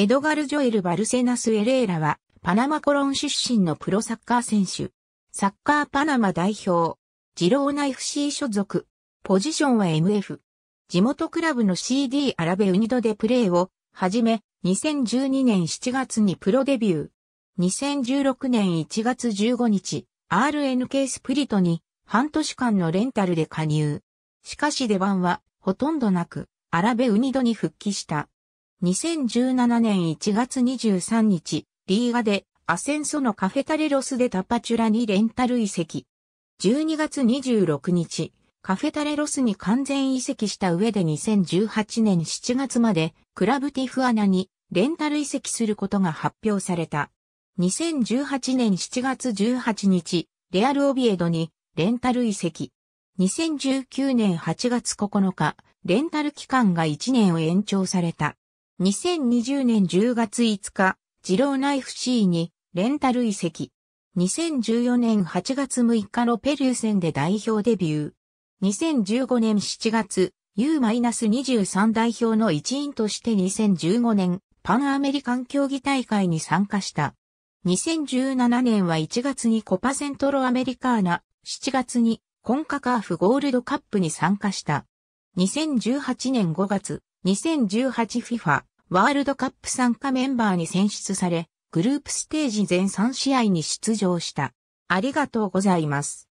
エドガル・ジョエル・バルセナス・エレーラは、パナマコロン出身のプロサッカー選手。サッカーパナマ代表。ジローナ FC 所属。ポジションは MF。地元クラブの CD アラベウニドでプレーを、はじめ、2012年7月にプロデビュー。2016年1月15日、RNK スプリトに、半年間のレンタルで加入。しかし出番は、ほとんどなく、アラベウニドに復帰した。2017年1月23日、リーガでアセンソのカフェタレロスでタパチュラにレンタル移籍。12月26日、カフェタレロスに完全移籍した上で2018年7月までクラブティフアナにレンタル移籍することが発表された。2018年7月18日、レアルオビエドにレンタル移籍。2019年8月9日、レンタル期間が1年を延長された。2020年10月5日、ジローナイフ C にレンタル移籍。2014年8月6日のペルー戦で代表デビュー。2015年7月、U-23 代表の一員として2015年パンアメリカン競技大会に参加した。2017年は1月にコパセントロアメリカーナ、7月にコンカカーフゴールドカップに参加した。2018年5月、2018FIFA ワールドカップ参加メンバーに選出され、グループステージ全3試合に出場した。ありがとうございます。